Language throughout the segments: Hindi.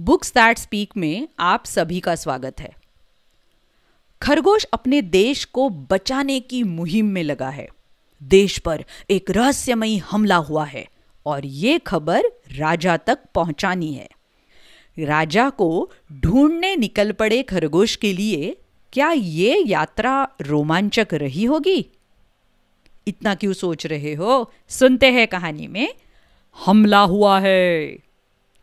बुक्स दैट स्पीक में आप सभी का स्वागत है खरगोश अपने देश को बचाने की मुहिम में लगा है देश पर एक रहस्यमयी हमला हुआ है और ये खबर राजा तक पहुंचानी है राजा को ढूंढने निकल पड़े खरगोश के लिए क्या ये यात्रा रोमांचक रही होगी इतना क्यों सोच रहे हो सुनते हैं कहानी में हमला हुआ है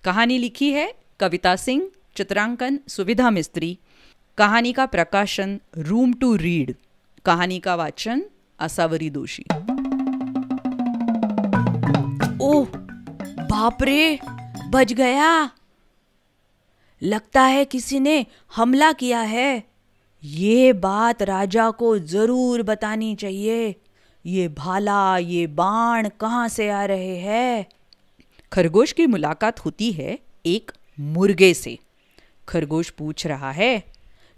कहानी लिखी है कविता सिंह चित्रांकन सुविधा मिस्त्री कहानी का प्रकाशन रूम टू रीड कहानी का वाचन असावरी दोषी ओह बाप रे बच गया लगता है किसी ने हमला किया है ये बात राजा को जरूर बतानी चाहिए ये भाला ये बाण कहाँ से आ रहे हैं खरगोश की मुलाकात होती है एक मुर्गे से खरगोश पूछ रहा है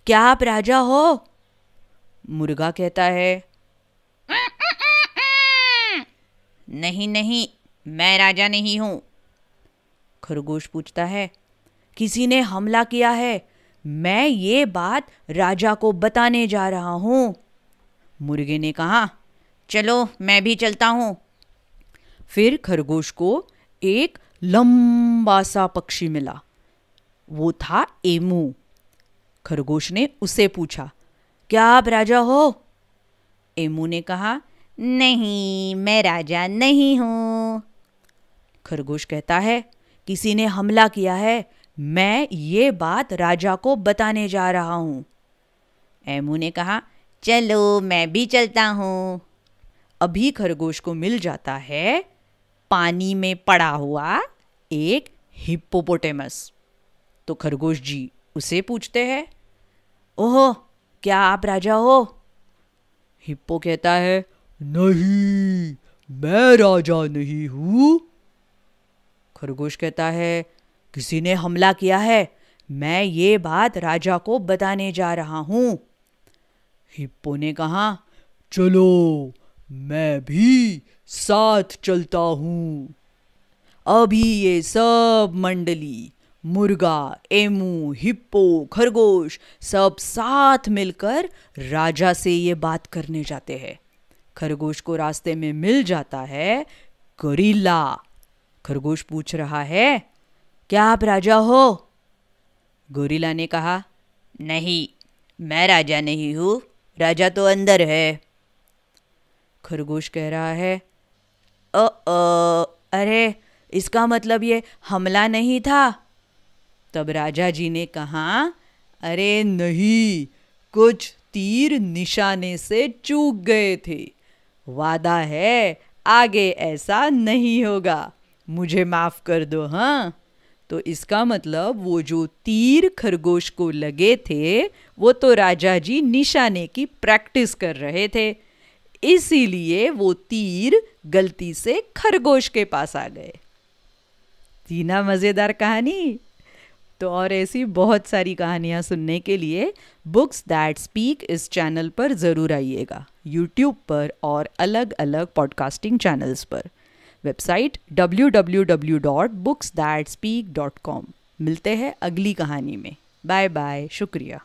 क्या आप राजा हो मुर्गा कहता है नहीं नहीं मैं राजा नहीं हूं खरगोश पूछता है किसी ने हमला किया है मैं ये बात राजा को बताने जा रहा हूं मुर्गे ने कहा चलो मैं भी चलता हूं फिर खरगोश को एक लंबा सा पक्षी मिला वो था एमू खरगोश ने उसे पूछा क्या आप राजा हो एमू ने कहा नहीं मैं राजा नहीं हूं खरगोश कहता है किसी ने हमला किया है मैं ये बात राजा को बताने जा रहा हूं एमू ने कहा चलो मैं भी चलता हूं अभी खरगोश को मिल जाता है पानी में पड़ा हुआ एक हिप्पोपोटेमस तो खरगोश जी उसे पूछते हैं ओहो क्या आप राजा हो हिप्पो कहता है नहीं मैं राजा नहीं हूं खरगोश कहता है किसी ने हमला किया है मैं ये बात राजा को बताने जा रहा हूं हिप्पो ने कहा चलो मैं भी साथ चलता हूं अभी ये सब मंडली मुर्गा एमू हिप्पो खरगोश सब साथ मिलकर राजा से ये बात करने जाते हैं खरगोश को रास्ते में मिल जाता है गरीला खरगोश पूछ रहा है क्या आप राजा हो गोरीला ने कहा नहीं मैं राजा नहीं हूँ राजा तो अंदर है खरगोश कह रहा है अ, अ अरे इसका मतलब ये हमला नहीं था तब राजा जी ने कहा अरे नहीं कुछ तीर निशाने से चूक गए थे वादा है आगे ऐसा नहीं होगा मुझे माफ कर दो हाँ तो इसका मतलब वो जो तीर खरगोश को लगे थे वो तो राजा जी निशाने की प्रैक्टिस कर रहे थे इसीलिए वो तीर गलती से खरगोश के पास आ गए तीना मज़ेदार कहानी तो और ऐसी बहुत सारी कहानियाँ सुनने के लिए बुक्स दैट स्पीक इस चैनल पर ज़रूर आइएगा यूट्यूब पर और अलग अलग पॉडकास्टिंग चैनल्स पर वेबसाइट www.booksthatspeak.com मिलते हैं अगली कहानी में बाय बाय शुक्रिया